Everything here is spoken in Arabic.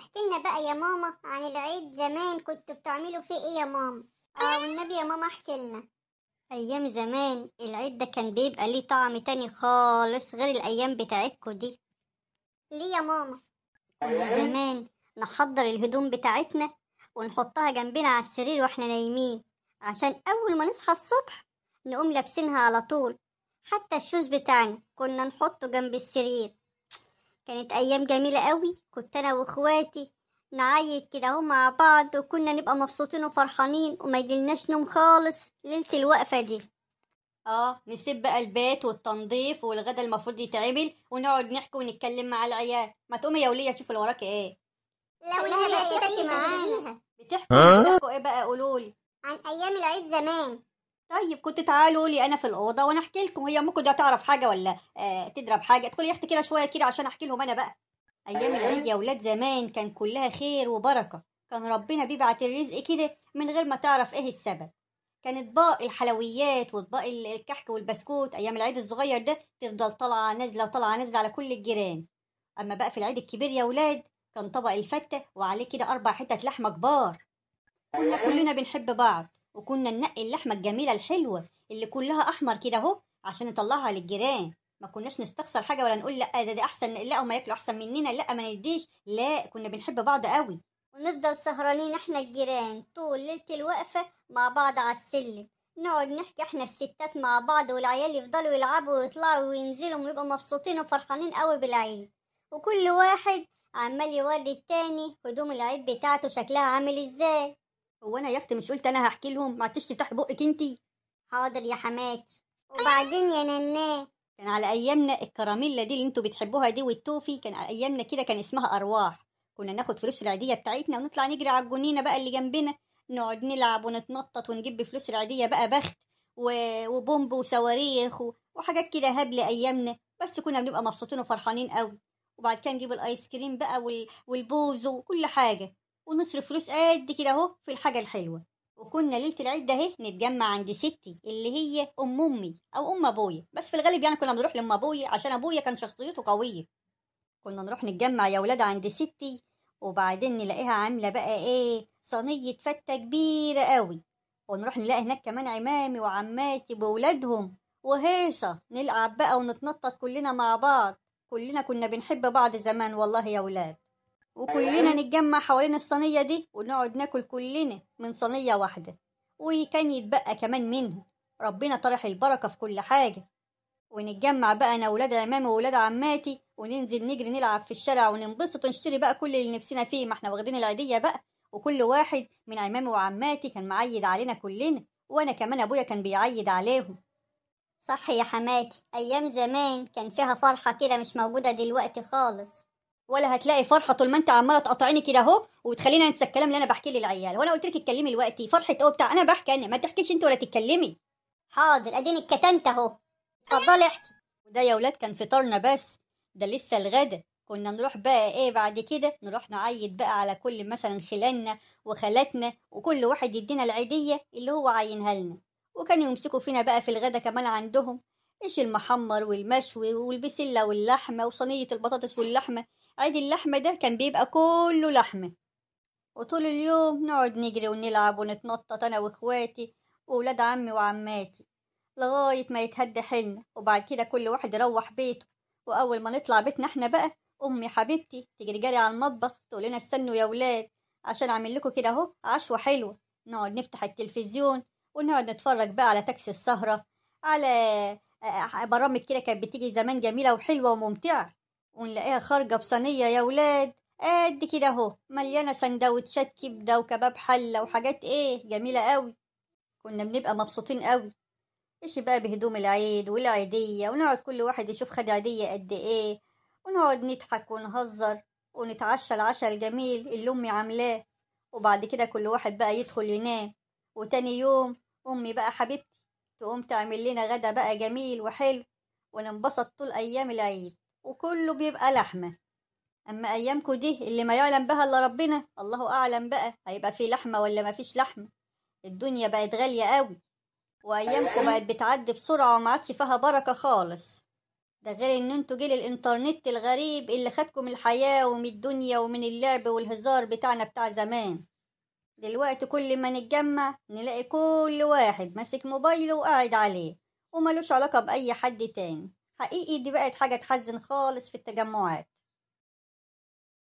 احكي لنا بقى يا ماما عن العيد زمان كنتوا بتعملوا فيه ايه يا ماما اه والنبي يا ماما احكي لنا ايام زمان العيد ده كان بيبقى ليه طعم تاني خالص غير الايام بتاعتكو دي ليه يا ماما كنا زمان نحضر الهدوم بتاعتنا ونحطها جنبنا على السرير واحنا نايمين عشان اول ما نصحى الصبح نقوم لابسينها على طول حتى الشوز بتاعنا كنا نحطه جنب السرير كانت أيام جميلة قوي كنت أنا وإخواتي نعيط كده اهو مع بعض وكنا نبقى مبسوطين وفرحانين وما يجيلناش نوم خالص ليلة الوقفة دي اه نسيب بقى البيت والتنظيف والغدا المفروض يتعمل ونقعد نحكي ونتكلم مع العيال ما تقومي يا وليه شوفي اللي وراكي ايه لو انا بقيت معاها بتحكوا ايه بقى قولولي عن ايام العيد زمان طيب كنت تعالوا لي انا في الاوضه وانا احكي لكم هي امكم دي هتعرف حاجه ولا آه تضرب حاجه ادخلي يا اختي كده شويه كده عشان احكي لهم انا بقى ايام أيوة، أيوة. العيد يا ولاد زمان كان كلها خير وبركه كان ربنا بيبعت الرزق كده من غير ما تعرف ايه السبب كانت اطباق الحلويات واطباق الكحك والبسكوت ايام العيد الصغير ده تفضل طالعه نازله وطالعه نازله على كل الجيران اما بقى في العيد الكبير يا ولاد كان طبق الفته وعليه كده اربع حتت لحمه كبار كنا كلنا بنحب بعض وكنا ننقي اللحمه الجميله الحلوه اللي كلها احمر كده اهو عشان نطلعها للجيران ما كناش نستخسر حاجه ولا نقول لا ده ده احسن لا وما ياكلوا احسن مننا لا ما نديش لا كنا بنحب بعض قوي ونفضل سهرانين احنا الجيران طول ليله الوقفه مع بعض على السلم نقعد نحكي احنا الستات مع بعض والعيال يفضلوا يلعبوا ويطلعوا وينزلوا ويبقوا مبسوطين وفرحانين قوي بالعيد وكل واحد عمال يوري التاني هدوم العيد بتاعته شكلها عامل ازاي هو انا يا اختي مش قلت انا هحكي لهم ما عدتش تفتحي بقك انتي حاضر يا حماتي وبعدين يا نناه كان على ايامنا الكراميلا دي اللي انتوا بتحبوها دي والتوفي كان على ايامنا كده كان اسمها ارواح كنا ناخد فلوس العيديه بتاعتنا ونطلع نجري على الجنينه بقى اللي جنبنا نقعد نلعب ونتنطط ونجيب بفلوس العيديه بقى بخت و... وبومب وصواريخ و... وحاجات كده هبل ايامنا بس كنا بنبقى مبسوطين وفرحانين قوي وبعد كده نجيب الايس كريم بقى وال... والبوز وكل حاجه ونصرف فلوس قد كده اهو في الحاجة الحلوة وكنا ليلة العيد ده اهي نتجمع عند ستي اللي هي أم أمي أو أم أبويا بس في الغالب يعني كنا بنروح لأم أبويا عشان أبويا كان شخصيته قوية كنا نروح نتجمع يا ولاد عند ستي وبعدين نلاقيها عاملة بقى ايه صينية فتة كبيرة قوي ونروح نلاقي هناك كمان عمامي وعماتي بولادهم وهيصة نلعب بقى ونتنطط كلنا مع بعض كلنا كنا بنحب بعض زمان والله يا ولاد وكلنا أيوة. نتجمع حوالين الصينية دي ونقعد ناكل كلنا من صينية واحدة وكان يتبقى كمان منها ربنا طرح البركة في كل حاجة ونتجمع بقى أنا ولاد عمامي وولاد عماتي وننزل نجري نلعب في الشارع وننبسط ونشتري بقى كل اللي نفسنا فيه ما احنا واخدين العيدية بقى وكل واحد من عمامي وعماتي كان معيد علينا كلنا وأنا كمان أبويا كان بيعيد عليهم صح يا حماتي أيام زمان كان فيها فرحة كده مش موجودة دلوقتي خالص ولا هتلاقي فرحه طول ما انت عماله تقاطعيني كده اهو وتخليني انسى الكلام اللي انا بحكيه للعيال وانا قلت لك اتكلمي دلوقتي فرحه ايه بتاع انا بحكي انا ما تحكيش انت ولا تتكلمي حاضر اديني اتكتنت اهو اتفضلي احكي وده يا ولاد كان فطارنا بس ده لسه الغدا كنا نروح بقى ايه بعد كده نروح نعيد بقى على كل مثلا خلاننا وخالاتنا وكل واحد يدينا العيديه اللي هو عينها لنا وكانوا يمسكوا فينا بقى في الغدا كمان عندهم ايش المحمر والمشوي والبسله واللحمه وصينيه البطاطس واللحمه عيد اللحمة ده كان بيبقى كله لحمة وطول اليوم نقعد نجري ونلعب ونتنطط أنا وإخواتي وولاد عمي وعماتي لغاية ما يتهدى حيلنا وبعد كده كل واحد يروح بيته وأول ما نطلع بيتنا احنا بقى أمي حبيبتي تجري جري على المطبخ تقول لنا استنوا يا ولاد عشان أعمل لكم كده أهو عشوة حلوة نقعد نفتح التلفزيون ونقعد نتفرج بقى على تاكسي السهرة على آه، آه، برامج كده كانت بتيجي زمان جميلة وحلوة وممتعة ونلاقيها خارجة بصينية يا ولاد قد كده اهو مليانة سندوتشات كبدة وكباب حلة وحاجات ايه جميلة قوي كنا بنبقى مبسوطين قوي ايش بقى بهدوم العيد والعيدية ونقعد كل واحد يشوف خد عيدية قد ايه ونقعد نضحك ونهزر ونتعشى العشاء الجميل اللي امي عاملاه وبعد كده كل واحد بقى يدخل ينام وتاني يوم امي بقى حبيبتي تقوم تعمل لنا غدا بقى جميل وحلو وننبسط طول ايام العيد وكله بيبقى لحمة أما أيامكو دي اللي ما يعلم بها إلا ربنا الله أعلم بقى هيبقى في لحمة ولا ما فيش لحمة الدنيا بقت غالية قوي وأيامكو أيوة. بقت بتعدي بسرعة وما عادش فيها بركة خالص ده غير إن انتوا جيل الإنترنت الغريب اللي خدكم الحياة ومن الدنيا ومن اللعب والهزار بتاعنا بتاع زمان دلوقتي كل ما نتجمع نلاقي كل واحد ماسك موبايله وقاعد عليه وملوش علاقة بأي حد تاني حقيقي دي بقت حاجة تحزن خالص في التجمعات